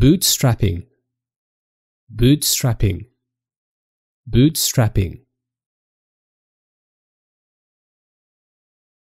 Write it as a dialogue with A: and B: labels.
A: bootstrapping bootstrapping bootstrapping